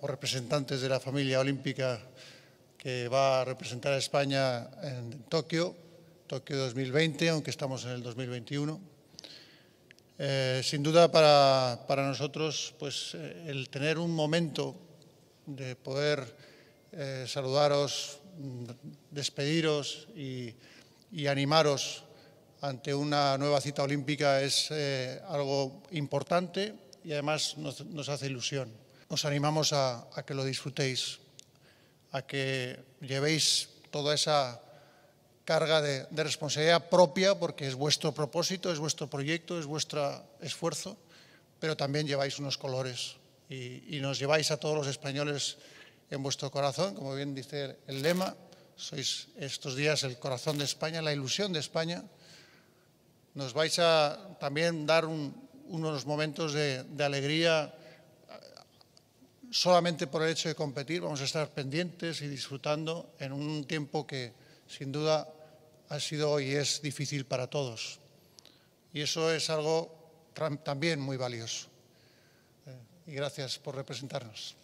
o representantes de la familia olímpica que va a representar a España en Tokio, Tokio 2020, aunque estamos en el 2021. Eh, sin duda para, nosotros pues, eh, el tener un momento de poder eh, saludaros, despediros y, animaros ante una nueva cita olímpica es algo importante y además nos hace ilusión os animamos a, que lo disfrutéis, a que llevéis toda esa carga de, responsabilidad propia, porque es vuestro propósito, es vuestro proyecto, es vuestro esfuerzo, pero también lleváis unos colores y, nos lleváis a todos los españoles en vuestro corazón, como bien dice el lema, sois estos días el corazón de España, la ilusión de España. Nos vais a también dar unos momentos de alegría solamente por el hecho de competir, vamos a estar pendientes y disfrutando en un tiempo que sin duda ha sido y es difícil para todos. Y eso es algo también muy valioso. Eh, y gracias por representarnos.